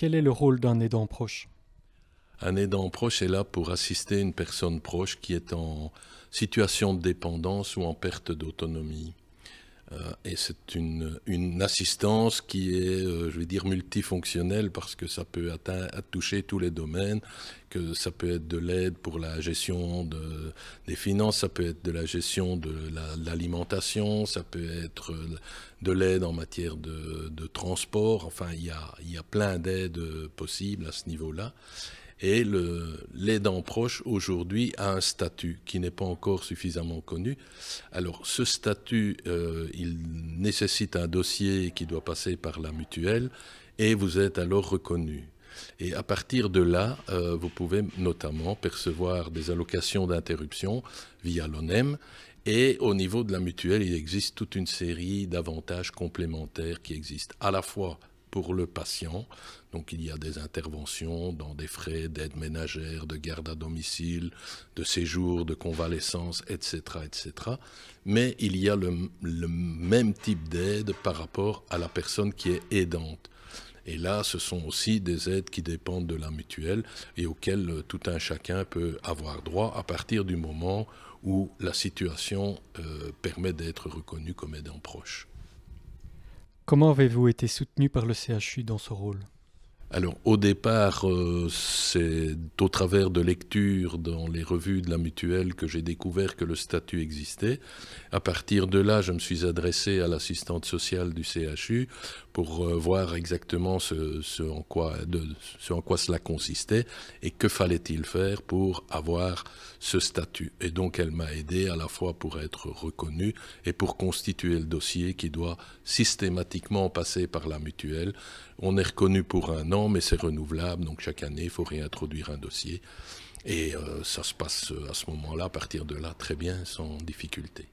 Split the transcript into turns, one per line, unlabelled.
Quel est le rôle d'un aidant proche
Un aidant proche est là pour assister une personne proche qui est en situation de dépendance ou en perte d'autonomie. Euh, et c'est une, une, assistance qui est, euh, je vais dire, multifonctionnelle parce que ça peut toucher tous les domaines, que ça peut être de l'aide pour la gestion des finances, ça peut être de la gestion de l'alimentation, ça peut être euh, de l'aide en matière de, de, transport. Enfin, il y a, il y a plein d'aides possibles à ce niveau-là. Et l'aidant proche, aujourd'hui, a un statut qui n'est pas encore suffisamment connu. Alors, ce statut, euh, il nécessite un dossier qui doit passer par la mutuelle, et vous êtes alors reconnu. Et à partir de là, euh, vous pouvez notamment percevoir des allocations d'interruption via l'ONEM. Et au niveau de la mutuelle, il existe toute une série d'avantages complémentaires qui existent à la fois pour le patient. Donc il y a des interventions dans des frais d'aide ménagère, de garde à domicile, de séjour, de convalescence, etc. etc. Mais il y a le, même type d'aide par rapport à la personne qui est aidante. Et là, ce sont aussi des aides qui dépendent de la mutuelle et auxquelles euh, tout un chacun peut avoir droit à partir du moment où la situation euh, permet d'être reconnue comme aidant proche.
Comment avez-vous été soutenu par le CHU dans ce rôle
alors au départ, euh, c'est au travers de lectures dans les revues de la mutuelle que j'ai découvert que le statut existait. À partir de là, je me suis adressé à l'assistante sociale du CHU pour euh, voir exactement ce, en quoi, en quoi, cela consistait et que fallait-il faire pour avoir ce statut. Et donc elle m'a aidé à la fois pour être reconnu et pour constituer le dossier qui doit systématiquement passer par la mutuelle. On est reconnu pour un an mais c'est renouvelable, donc chaque année, il faut réintroduire un dossier. Et euh, ça se passe euh, à ce moment-là, à partir de là, très bien, sans difficulté.